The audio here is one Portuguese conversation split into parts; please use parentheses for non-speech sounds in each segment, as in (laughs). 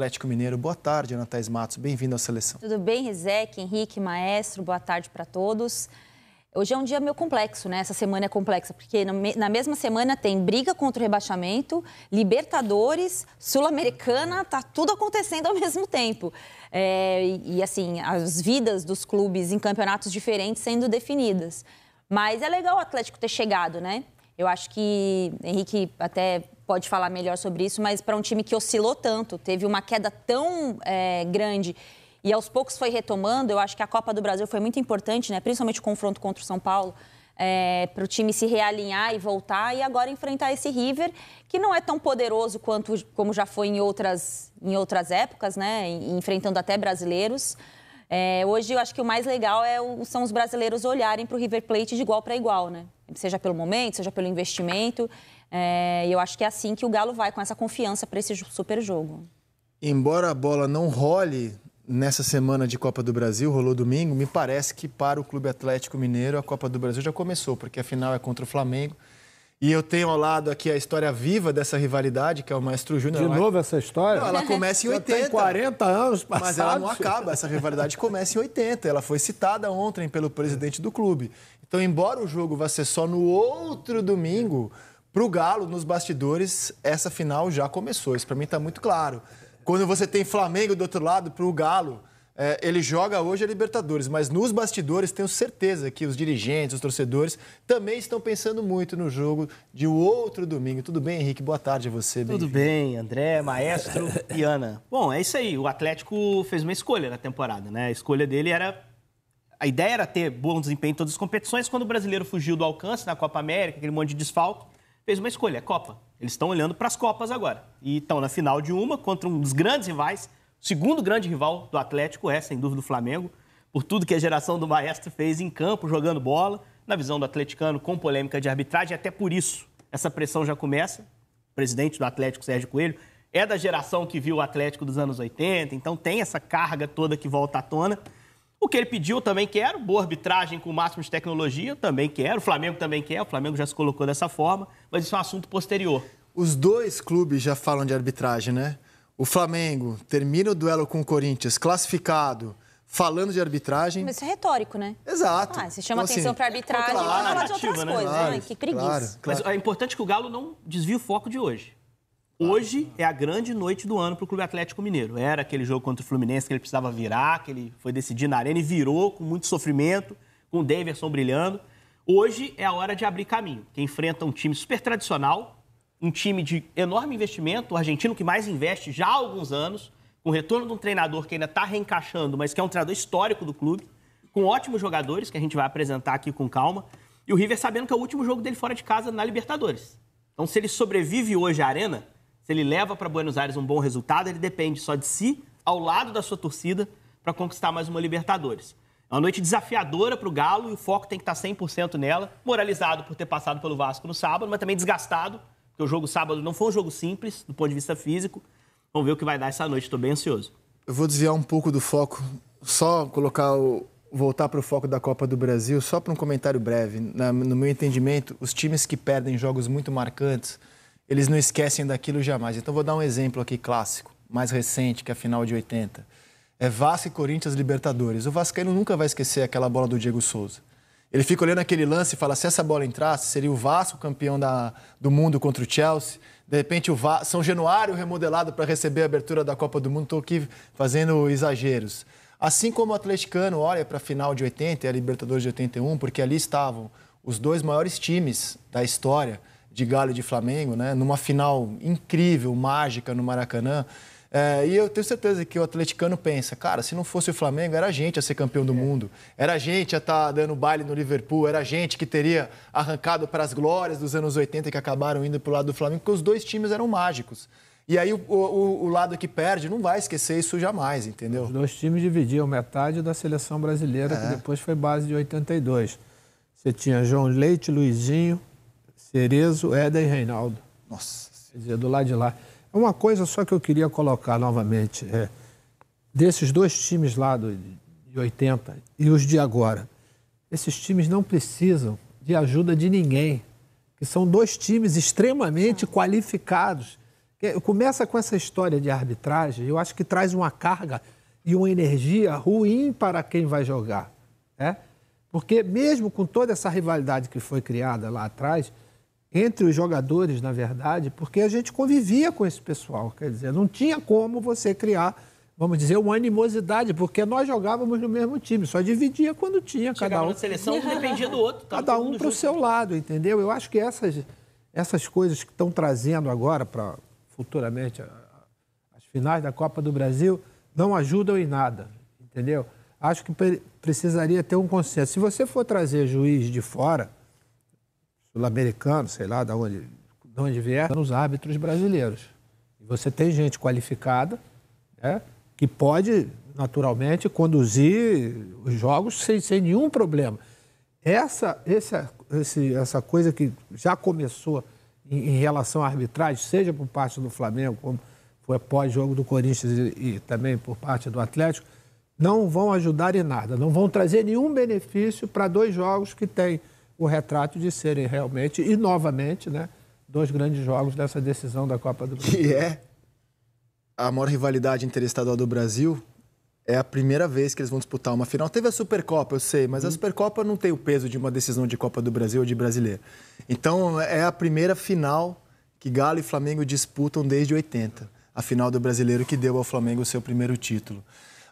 Atlético Mineiro. Boa tarde, Ana Thais Matos. Bem-vindo à seleção. Tudo bem, Rizek, Henrique, Maestro. Boa tarde para todos. Hoje é um dia meio complexo, né? Essa semana é complexa, porque na mesma semana tem briga contra o rebaixamento, Libertadores, Sul-Americana, tá tudo acontecendo ao (laughs) mesmo tempo. É, e assim, as vidas dos clubes em campeonatos diferentes sendo definidas. Mas é legal o Atlético ter chegado, né? Eu acho que Henrique até pode falar melhor sobre isso, mas para um time que oscilou tanto, teve uma queda tão é, grande e aos poucos foi retomando, eu acho que a Copa do Brasil foi muito importante, né? principalmente o confronto contra o São Paulo. É, para o time se realinhar e voltar e agora enfrentar esse River que não é tão poderoso quanto como já foi em outras, em outras épocas, né? Enfrentando até brasileiros. É, hoje eu acho que o mais legal é o, são os brasileiros olharem para o River Plate de igual para igual, né? Seja pelo momento, seja pelo investimento. É, e eu acho que é assim que o Galo vai com essa confiança para esse super jogo. Embora a bola não role nessa semana de Copa do Brasil, rolou domingo, me parece que para o Clube Atlético Mineiro a Copa do Brasil já começou, porque a final é contra o Flamengo. E eu tenho ao lado aqui a história viva dessa rivalidade, que é o Maestro Júnior. De novo essa história? Não, ela começa em 80. Tem 40 anos passados. Mas ela não acaba. Essa rivalidade começa em 80. Ela foi citada ontem pelo presidente do clube. Então, embora o jogo vá ser só no outro domingo, para o Galo, nos bastidores, essa final já começou. Isso para mim está muito claro. Quando você tem Flamengo do outro lado, para o Galo, é, ele joga hoje a Libertadores, mas nos bastidores tenho certeza que os dirigentes, os torcedores também estão pensando muito no jogo de outro domingo. Tudo bem, Henrique? Boa tarde a você. Tudo bem, André, Maestro (laughs) e Ana. Bom, é isso aí. O Atlético fez uma escolha na temporada, né? A escolha dele era a ideia era ter bom desempenho em todas as competições. Quando o brasileiro fugiu do alcance na Copa América, aquele monte de desfalco fez uma escolha, a é Copa. Eles estão olhando para as Copas agora. E estão na final de uma contra um dos grandes rivais, o segundo grande rival do Atlético é, sem dúvida, o Flamengo, por tudo que a geração do Maestro fez em campo, jogando bola, na visão do atleticano, com polêmica de arbitragem. Até por isso, essa pressão já começa. O presidente do Atlético, Sérgio Coelho, é da geração que viu o Atlético dos anos 80, então tem essa carga toda que volta à tona. O que ele pediu, também quero. Boa arbitragem com o máximo de tecnologia, também quero. O Flamengo também quer. O Flamengo já se colocou dessa forma, mas isso é um assunto posterior. Os dois clubes já falam de arbitragem, né? O Flamengo termina o duelo com o Corinthians classificado, falando de arbitragem. Mas isso é retórico, né? Exato. Ah, você chama então, assim, atenção assim, para arbitragem, claro, fala de outras né? coisas, né? claro, Que preguiça. Claro, claro. Mas é importante que o Galo não desvie o foco de hoje. Hoje é a grande noite do ano para o Clube Atlético Mineiro. Era aquele jogo contra o Fluminense que ele precisava virar, que ele foi decidir na arena e virou com muito sofrimento, com o Daverson brilhando. Hoje é a hora de abrir caminho, que enfrenta um time super tradicional, um time de enorme investimento, o argentino que mais investe já há alguns anos, com o retorno de um treinador que ainda está reencaixando, mas que é um treinador histórico do clube, com ótimos jogadores, que a gente vai apresentar aqui com calma, e o River sabendo que é o último jogo dele fora de casa na Libertadores. Então, se ele sobrevive hoje à arena se ele leva para Buenos Aires um bom resultado, ele depende só de si, ao lado da sua torcida, para conquistar mais uma Libertadores. É uma noite desafiadora para o Galo e o foco tem que tá estar 100% nela. Moralizado por ter passado pelo Vasco no sábado, mas também desgastado, porque o jogo sábado não foi um jogo simples do ponto de vista físico. Vamos ver o que vai dar essa noite, estou bem ansioso. Eu vou desviar um pouco do foco, só colocar o, voltar para o foco da Copa do Brasil, só para um comentário breve. Na, no meu entendimento, os times que perdem jogos muito marcantes eles não esquecem daquilo jamais. Então vou dar um exemplo aqui clássico, mais recente que é a final de 80. É Vasco e Corinthians Libertadores. O Vascaíno nunca vai esquecer aquela bola do Diego Souza. Ele fica olhando aquele lance e fala: se essa bola entrasse, seria o Vasco campeão da, do mundo contra o Chelsea. De repente, o Va São Januário remodelado para receber a abertura da Copa do Mundo. Estou aqui fazendo exageros. Assim como o atleticano olha para a final de 80 e a Libertadores de 81, porque ali estavam os dois maiores times da história de Galo e de Flamengo, né? numa final incrível, mágica no Maracanã. É, e eu tenho certeza que o atleticano pensa, cara, se não fosse o Flamengo, era a gente a ser campeão do é. mundo, era a gente a estar tá dando baile no Liverpool, era a gente que teria arrancado para as glórias dos anos 80 que acabaram indo para o lado do Flamengo, porque os dois times eram mágicos. E aí o, o, o, lado que perde não vai esquecer isso jamais, entendeu? Os dois times dividiam metade da seleção brasileira, é. que depois foi base de 82. Você tinha João Leite, Luizinho, Cerezo, Éder e Reinaldo. Nossa. Quer dizer, do lado de lá. É uma coisa só que eu queria colocar novamente é desses dois times lá do, de 80 e os de agora. Esses times não precisam de ajuda de ninguém, que são dois times extremamente qualificados. Começa com essa história de arbitragem, eu acho que traz uma carga e uma energia ruim para quem vai jogar. Né? Porque, mesmo com toda essa rivalidade que foi criada lá atrás, entre os jogadores, na verdade, porque a gente convivia com esse pessoal. Quer dizer, não tinha como você criar, vamos dizer, uma animosidade, porque nós jogávamos no mesmo time, só dividia quando tinha. cada um. seleção, dependia do outro. Tá cada um para o seu lado, entendeu? Eu acho que essas, essas coisas que estão trazendo agora para futuramente as finais da Copa do Brasil não ajudam em nada, entendeu? Acho que precisaria ter um consenso. Se você for trazer juiz de fora sul-americano, sei lá, de onde, de onde vier, nos árbitros brasileiros. E você tem gente qualificada, né, que pode, naturalmente, conduzir os jogos sem, sem nenhum problema. Essa, essa, essa coisa que já começou em, em relação à arbitragem, seja por parte do Flamengo, como foi pós-jogo do Corinthians e, e também por parte do Atlético, não vão ajudar em nada, não vão trazer nenhum benefício para dois jogos que têm o retrato de serem realmente, e novamente, né, dois grandes jogos dessa decisão da Copa do Brasil. Que é a maior rivalidade interestadual do Brasil. É a primeira vez que eles vão disputar uma final. Teve a Supercopa, eu sei, mas hum. a uhum. Supercopa não tem o peso de uma decisão de Copa do Brasil ou de brasileiro. Então, é a primeira final que Galo e Flamengo disputam desde 80, a final do brasileiro que deu ao Flamengo o seu primeiro título.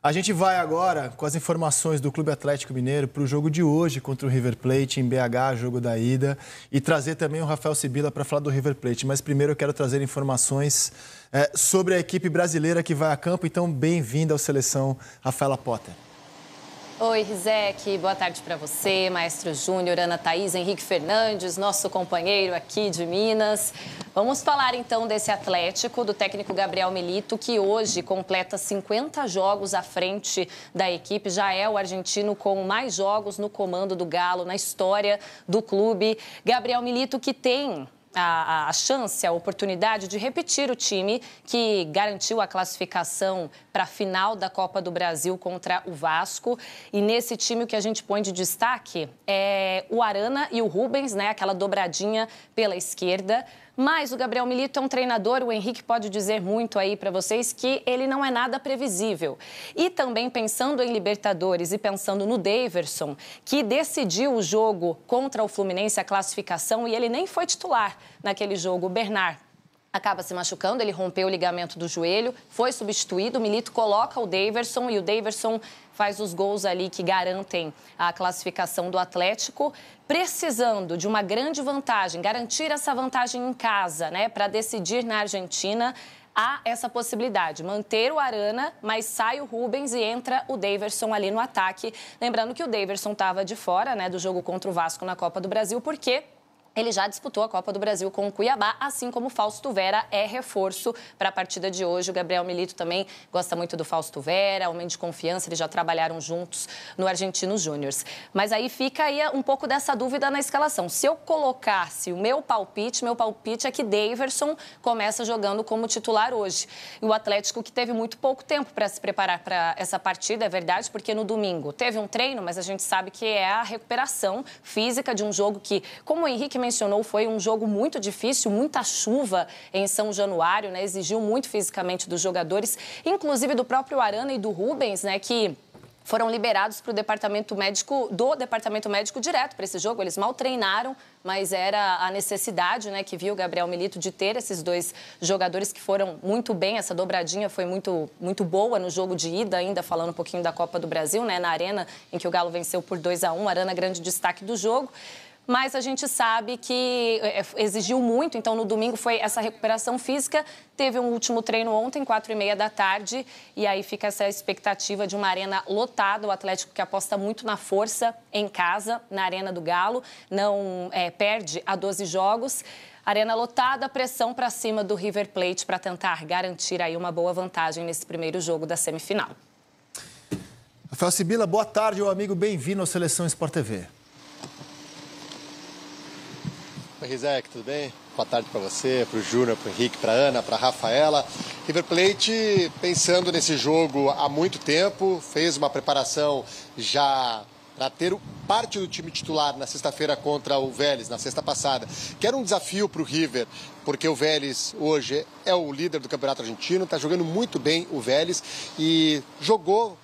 A gente vai agora com as informações do Clube Atlético Mineiro para o jogo de hoje contra o River Plate em BH, jogo da ida, e trazer também o Rafael Sibila para falar do River Plate. Mas primeiro eu quero trazer informações é, sobre a equipe brasileira que vai a campo. Então, bem vinda ao Seleção Rafaela Potter. Oi, Rizek, boa tarde para você, Maestro Júnior, Ana Thaís, Henrique Fernandes, nosso companheiro aqui de Minas. Vamos falar então desse Atlético, do técnico Gabriel Melito, que hoje completa 50 jogos à frente da equipe. Já é o argentino com mais jogos no comando do Galo na história do clube. Gabriel Melito, que tem a, a chance, a oportunidade de repetir o time que garantiu a classificação para a final da Copa do Brasil contra o Vasco. E nesse time o que a gente põe de destaque é o Arana e o Rubens, né? Aquela dobradinha pela esquerda. Mas o Gabriel Milito é um treinador, o Henrique pode dizer muito aí para vocês que ele não é nada previsível. E também pensando em Libertadores e pensando no Daverson, que decidiu o jogo contra o Fluminense a classificação e ele nem foi titular naquele jogo. Bernard, acaba se machucando, ele rompeu o ligamento do joelho, foi substituído, o Milito coloca o Daverson e o Daverson faz os gols ali que garantem a classificação do Atlético, precisando de uma grande vantagem, garantir essa vantagem em casa, né, para decidir na Argentina. Há essa possibilidade, manter o Arana, mas sai o Rubens e entra o Daverson ali no ataque. Lembrando que o Daverson estava de fora né, do jogo contra o Vasco na Copa do Brasil, porque ele já disputou a Copa do Brasil com o Cuiabá, assim como o Fausto Vera é reforço para a partida de hoje. O Gabriel Milito também gosta muito do Fausto Vera, homem de confiança, eles já trabalharam juntos no Argentino Júnior. Mas aí fica aí um pouco dessa dúvida na escalação. Se eu colocasse o meu palpite, meu palpite é que Daverson começa jogando como titular hoje. E o Atlético que teve muito pouco tempo para se preparar para essa partida, é verdade, porque no domingo teve um treino, mas a gente sabe que é a recuperação física de um jogo que, como o Henrique mencionou, foi um jogo muito difícil, muita chuva em São Januário, né? Exigiu muito fisicamente dos jogadores, inclusive do próprio Arana e do Rubens, né? Que foram liberados para o departamento médico do departamento médico direto para esse jogo. Eles mal treinaram, mas era a necessidade, né, que viu Gabriel Milito de ter esses dois jogadores que foram muito bem. Essa dobradinha foi muito muito boa no jogo de ida, ainda falando um pouquinho da Copa do Brasil, né, na arena em que o Galo venceu por 2 a 1. Arana grande destaque do jogo mas a gente sabe que é, é, exigiu muito, então no domingo foi essa recuperação física. Teve um último treino ontem, quatro e meia da tarde, e aí fica essa expectativa de uma arena lotada. O Atlético que aposta muito na força em casa, na Arena do Galo, não é, perde a 12 jogos. Arena lotada, pressão para cima do River Plate para tentar garantir aí uma boa vantagem nesse primeiro jogo da semifinal. Rafael Sibila, boa tarde, meu amigo. Bem-vindo à Seleção Sport TV. Oi, Rizek, tudo bem? Boa tarde para você, para o Júnior, para o Henrique, para Ana, para Rafaela. River Plate pensando nesse jogo há muito tempo, fez uma preparação já para ter parte do time titular na sexta-feira contra o Vélez, na sexta passada, que era um desafio para o River, porque o Vélez hoje é o líder do Campeonato Argentino, está jogando muito bem o Vélez e jogou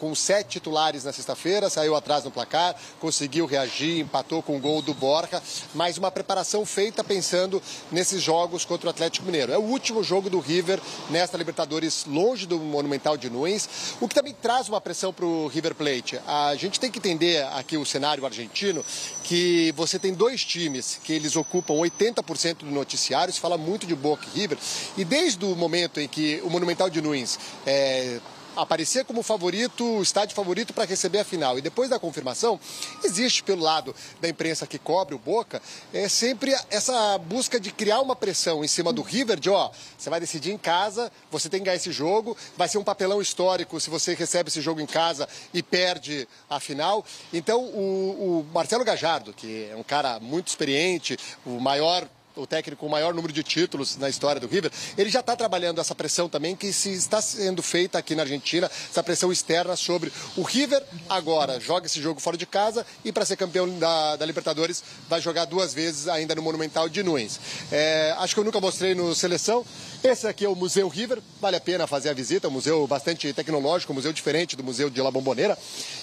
com sete titulares na sexta-feira, saiu atrás no placar, conseguiu reagir, empatou com o gol do Borja, mas uma preparação feita pensando nesses jogos contra o Atlético Mineiro. É o último jogo do River nesta Libertadores, longe do Monumental de Nunes, o que também traz uma pressão para o River Plate. A gente tem que entender aqui o cenário argentino, que você tem dois times que eles ocupam 80% do noticiário, se fala muito de Boca e River, e desde o momento em que o Monumental de Nunes é, aparecer como favorito, estádio favorito para receber a final. E depois da confirmação, existe pelo lado da imprensa que cobre o Boca, é sempre essa busca de criar uma pressão em cima do River, de ó, você vai decidir em casa, você tem que ganhar esse jogo, vai ser um papelão histórico se você recebe esse jogo em casa e perde a final. Então o, o Marcelo Gajardo, que é um cara muito experiente, o maior o técnico com o maior número de títulos na história do River, ele já está trabalhando essa pressão também que se está sendo feita aqui na Argentina, essa pressão externa sobre o River agora joga esse jogo fora de casa e para ser campeão da, da, Libertadores vai jogar duas vezes ainda no Monumental de Nunes. É, acho que eu nunca mostrei no Seleção. Esse aqui é o Museu River, vale a pena fazer a visita, um museu bastante tecnológico, um museu diferente do Museu de La Bombonera.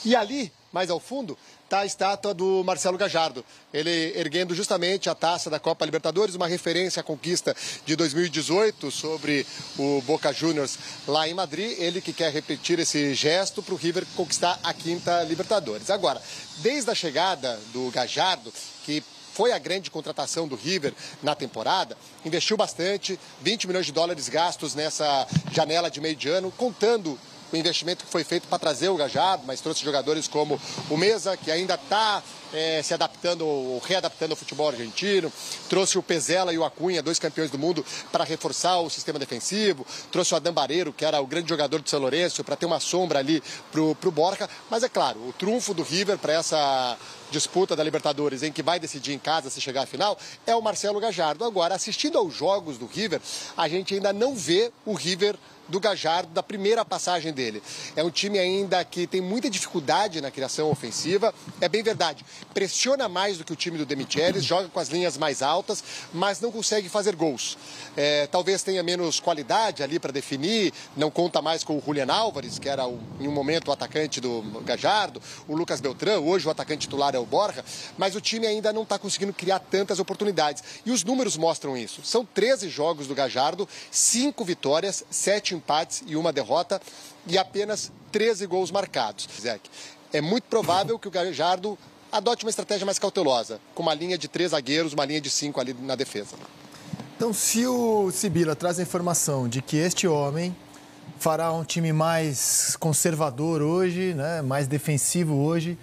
E ali mais ao fundo, está a estátua do Marcelo Gajardo. Ele erguendo justamente a taça da Copa Libertadores, uma referência à conquista de 2018 sobre o Boca Juniors lá em Madrid. Ele que quer repetir esse gesto para o River conquistar a quinta Libertadores. Agora, desde a chegada do Gajardo, que foi a grande contratação do River na temporada, investiu bastante, 20 milhões de dólares gastos nessa janela de meio de ano, contando o investimento que foi feito para trazer o Gajardo, mas trouxe jogadores como o Mesa, que ainda está é, se adaptando ou readaptando ao futebol argentino, trouxe o Pezela e o Acunha, dois campeões do mundo, para reforçar o sistema defensivo, trouxe o Adam Bareiro, que era o grande jogador do São Lourenço, para ter uma sombra ali para o Borca, mas é claro, o trunfo do River para essa disputa da Libertadores, em que vai decidir em casa se chegar à final, é o Marcelo Gajardo. Agora, assistindo aos jogos do River, a gente ainda não vê o River do Gajardo, da primeira passagem dele. É um time ainda que tem muita dificuldade na criação ofensiva, é bem verdade. Pressiona mais do que o time do Demichelis, joga com as linhas mais altas, mas não consegue fazer gols. É, talvez tenha menos qualidade ali para definir, não conta mais com o Julian Álvares, que era o, em um momento o atacante do Gajardo, o Lucas Beltrão, hoje o atacante titular é o Borja, mas o time ainda não está conseguindo criar tantas oportunidades. E os números mostram isso. São 13 jogos do Gajardo, 5 vitórias, 7 empates e uma derrota e apenas 13 gols marcados. Zeke, é muito provável que o Gajardo adote uma estratégia mais cautelosa, com uma linha de três zagueiros, uma linha de cinco ali na defesa. Então, se o Sibila traz a informação de que este homem fará um time mais conservador hoje, né, mais defensivo hoje,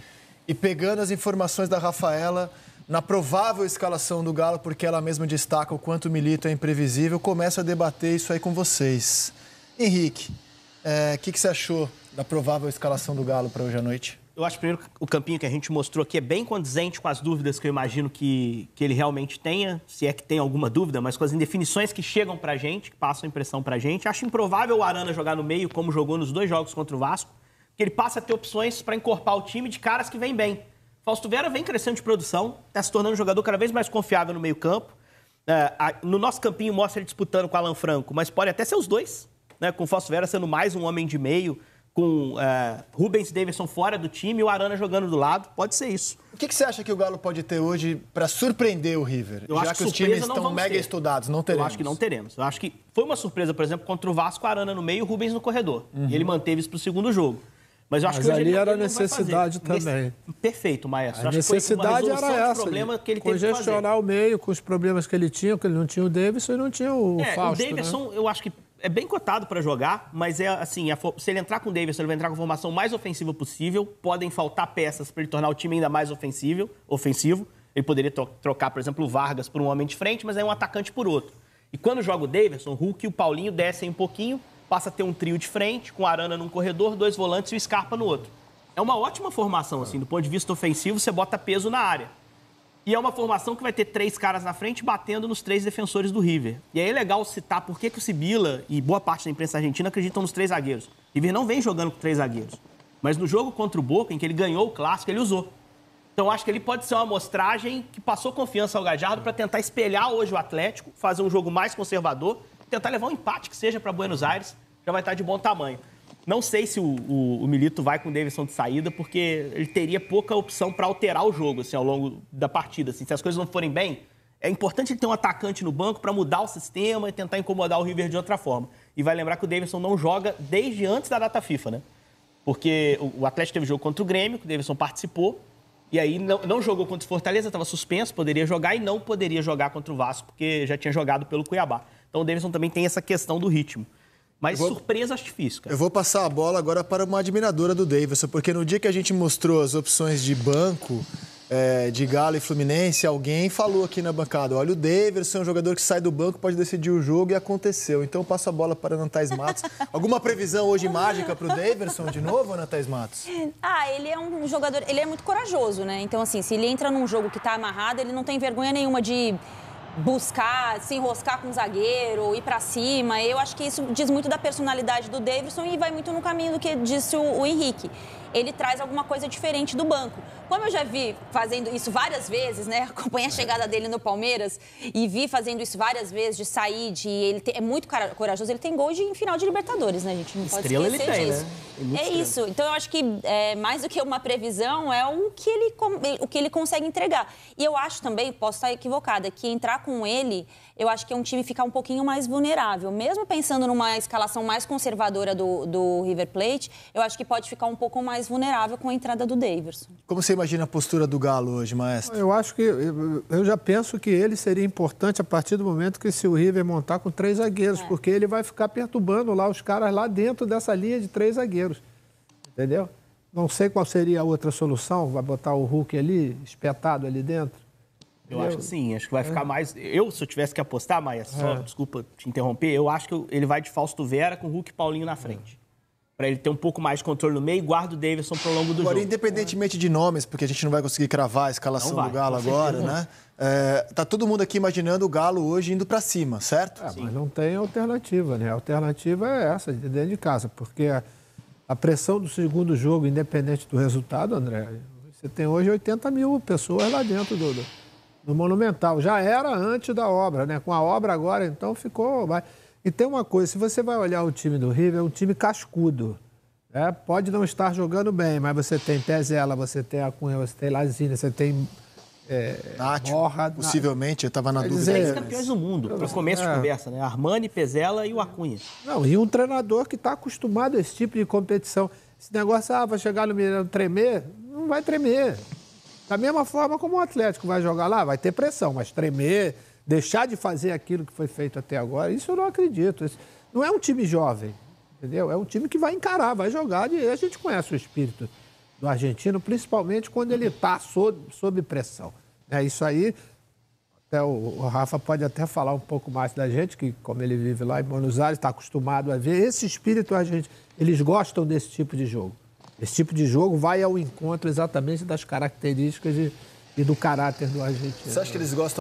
e pegando as informações da Rafaela na provável escalação do Galo, porque ela mesma destaca o quanto o Milito é imprevisível, começa a debater isso aí com vocês. Henrique, é, o é, que, que você achou da provável escalação do Galo para hoje à noite? Eu acho primeiro o campinho que a gente mostrou aqui é bem condizente com as dúvidas que eu imagino que, que ele realmente tenha, se é que tem alguma dúvida, mas com as indefinições que chegam a gente, que passam impressão a gente. Acho improvável o Arana jogar no meio, como jogou nos dois jogos contra o Vasco, que ele passa a ter opções para encorpar o time de caras que vêm bem. Fausto Vera vem crescendo de produção, está se tornando um jogador cada vez mais confiável no meio-campo. É, no nosso campinho mostra ele disputando com o Alan Franco, mas pode até ser os dois né, com o Vera sendo mais um homem de meio, com é, Rubens Davidson fora do time e o Arana jogando do lado. Pode ser isso. O que, que você acha que o Galo pode ter hoje para surpreender o River? Eu Já acho que, que os times estão mega ter. estudados, não teremos. Eu acho que não teremos. Eu acho que foi uma surpresa, por exemplo, contra o Vasco, Arana no meio e o Rubens no corredor. Uhum. E ele uhum. manteve isso para o segundo jogo. Mas eu acho Mas que ali era necessidade também. Perfeito, Maestro. A acho necessidade era essa. Problema que ele congestionar teve que fazer. o meio com os problemas que ele tinha, que ele não tinha o Davidson e não tinha o é, Fausto. O né? Davidson, né? eu acho que é bem cotado para jogar, mas é assim, a, se ele entrar com o Davidson, ele vai entrar com a formação mais ofensiva possível. Podem faltar peças para ele tornar o time ainda mais ofensivo. ofensivo. Ele poderia trocar, por exemplo, o Vargas por um homem de frente, mas aí é um atacante por outro. E quando joga o Davidson, o Hulk e o Paulinho descem um pouquinho, passa a ter um trio de frente, com Arana num corredor, dois volantes e o Scarpa no outro. É uma ótima formação, assim, do ponto de vista ofensivo, você bota peso na área. E é uma formação que vai ter três caras na frente batendo nos três defensores do River. E aí é legal citar por que, que o Sibila e boa parte da imprensa argentina acreditam nos três zagueiros. River não vem jogando com três zagueiros. Mas no jogo contra o Boca, em que ele ganhou o clássico, ele usou. Então acho que ele pode ser uma amostragem que passou confiança ao Gajardo para tentar espelhar hoje o Atlético, fazer um jogo mais conservador, tentar levar um empate que seja para Buenos Aires, já vai estar de bom tamanho. Não sei se o, o, o, Milito vai com o Davidson de saída, porque ele teria pouca opção para alterar o jogo assim, ao longo da partida. Assim. Se as coisas não forem bem, é importante ele ter um atacante no banco para mudar o sistema e tentar incomodar o River de outra forma. E vai lembrar que o Davidson não joga desde antes da data FIFA, né? Porque o, o Atlético teve jogo contra o Grêmio, que o Davidson participou, e aí não, não jogou contra o Fortaleza, estava suspenso, poderia jogar e não poderia jogar contra o Vasco, porque já tinha jogado pelo Cuiabá. Então o Davidson também tem essa questão do ritmo. Mas vou, surpresa acho difícil, cara. Eu vou passar a bola agora para uma admiradora do Davidson, porque no dia que a gente mostrou as opções de banco é, de Galo e Fluminense, alguém falou aqui na bancada: olha, o Davidson é um jogador que sai do banco, pode decidir o jogo e aconteceu. Então eu passo a bola para Natais Matos. (laughs) Alguma previsão hoje mágica para o Davidson de novo, Natais Matos? Ah, ele é um jogador, ele é muito corajoso, né? Então, assim, se ele entra num jogo que está amarrado, ele não tem vergonha nenhuma de buscar, se enroscar com o zagueiro, ir para cima. Eu acho que isso diz muito da personalidade do Davidson e vai muito no caminho do que disse o, o Henrique. Ele traz alguma coisa diferente do banco como eu já vi fazendo isso várias vezes, né? (laughs) Acompanhei a é. chegada dele no Palmeiras e vi fazendo isso várias vezes, de sair, de. Ele é muito corajoso, ele tem gol de, em final de Libertadores, né, gente? Não pode esquecer ele tem, disso. Né? É, é isso. Então eu acho que é, mais do que uma previsão é o que, ele, o que ele consegue entregar. E eu acho também, posso estar equivocada, que entrar com ele, eu acho que é um time ficar um pouquinho mais vulnerável. Mesmo pensando numa escalação mais conservadora do, do River Plate, eu acho que pode ficar um pouco mais vulnerável com a entrada do Davidson. Como você imagina? imagina a postura do Galo hoje, maestro? Eu acho que. Eu já penso que ele seria importante a partir do momento que se o River montar com três zagueiros, é. porque ele vai ficar perturbando lá os caras lá dentro dessa linha de três zagueiros. Entendeu? Não sei qual seria a outra solução. Vai botar o Hulk ali, espetado ali dentro? Eu acho que sim, acho que vai é. ficar mais. Eu, se eu tivesse que apostar, Maia, só, é. desculpa te interromper, eu acho que ele vai de Fausto Vera com Hulk e Paulinho na frente para ele ter um pouco mais de controle no meio e guarda o Davidson pro longo do agora, jogo. Independentemente de nomes, porque a gente não vai conseguir cravar a escalação vai, do Galo agora, né? É, tá todo mundo aqui imaginando o Galo hoje indo para cima, certo? É, mas não tem alternativa, né? A alternativa é essa, de dentro de casa, porque a, pressão do segundo jogo, independente do resultado, André, você tem hoje 80 mil pessoas lá dentro do, do, do Monumental. Já era antes da obra, né? Com a obra agora, então ficou... E tem uma coisa, se você vai olhar o time do River, é um time cascudo. Né? Pode não estar jogando bem, mas você tem Pezela, você tem Acunha, você tem Lazina, você tem é, Morra, possivelmente, eu estava na dúvida. Dizer, três campeões do mundo, para é. começo é. de conversa, né? Armani, Pezela e o Acunha. Não, e um treinador que está acostumado a esse tipo de competição. Esse negócio, ah, vai chegar no Mineirão tremer, não vai tremer. Da mesma forma como o Atlético vai jogar lá, vai ter pressão, mas tremer, deixar de fazer aquilo que foi feito até agora, isso eu não acredito. não é um time jovem, entendeu? É um time que vai encarar, vai jogar. E a gente conhece o espírito do argentino, principalmente quando ele está sob, sob pressão. É isso aí. Até o, o, Rafa pode até falar um pouco mais da gente, que como ele vive lá em Buenos Aires, está acostumado a ver esse espírito argentino. Eles gostam desse tipo de jogo. Esse tipo de jogo vai ao encontro exatamente das características e, e do caráter do argentino. Você acha que eles gostam?